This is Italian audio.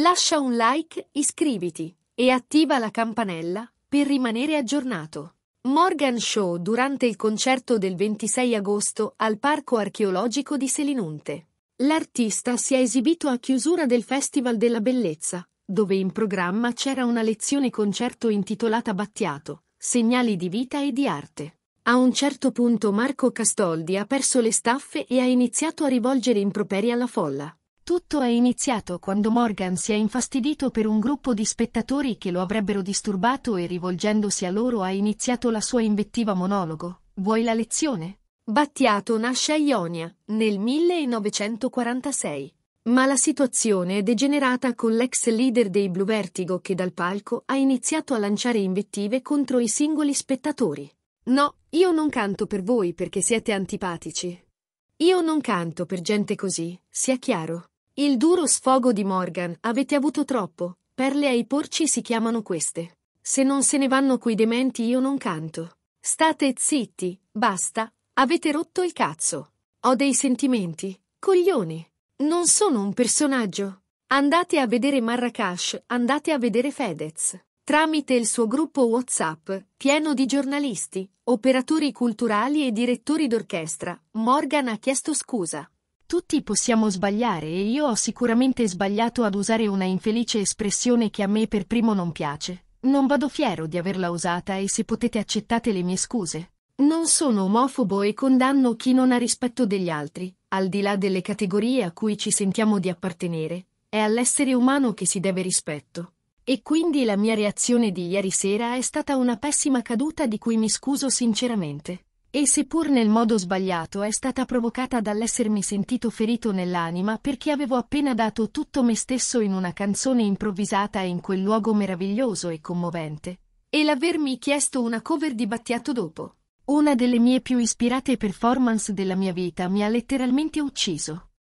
Lascia un like, iscriviti e attiva la campanella per rimanere aggiornato. Morgan Show durante il concerto del 26 agosto al Parco archeologico di Selinunte. L'artista si è esibito a chiusura del Festival della Bellezza, dove in programma c'era una lezione concerto intitolata Battiato, segnali di vita e di arte. A un certo punto Marco Castoldi ha perso le staffe e ha iniziato a rivolgere improperi alla folla. Tutto è iniziato quando Morgan si è infastidito per un gruppo di spettatori che lo avrebbero disturbato e rivolgendosi a loro ha iniziato la sua invettiva monologo. Vuoi la lezione? Battiato nasce a Ionia nel 1946. Ma la situazione è degenerata con l'ex leader dei Blue Vertigo che dal palco ha iniziato a lanciare invettive contro i singoli spettatori. No, io non canto per voi perché siete antipatici. Io non canto per gente così, sia chiaro. Il duro sfogo di Morgan, avete avuto troppo, perle ai porci si chiamano queste. Se non se ne vanno quei dementi io non canto. State zitti, basta, avete rotto il cazzo. Ho dei sentimenti, coglioni. Non sono un personaggio. Andate a vedere Marrakesh, andate a vedere Fedez. Tramite il suo gruppo WhatsApp, pieno di giornalisti, operatori culturali e direttori d'orchestra, Morgan ha chiesto scusa. Tutti possiamo sbagliare e io ho sicuramente sbagliato ad usare una infelice espressione che a me per primo non piace. Non vado fiero di averla usata e se potete accettate le mie scuse. Non sono omofobo e condanno chi non ha rispetto degli altri, al di là delle categorie a cui ci sentiamo di appartenere. È all'essere umano che si deve rispetto. E quindi la mia reazione di ieri sera è stata una pessima caduta di cui mi scuso sinceramente. E seppur nel modo sbagliato è stata provocata dall'essermi sentito ferito nell'anima perché avevo appena dato tutto me stesso in una canzone improvvisata in quel luogo meraviglioso e commovente, e l'avermi chiesto una cover di Battiato dopo. Una delle mie più ispirate performance della mia vita mi ha letteralmente ucciso.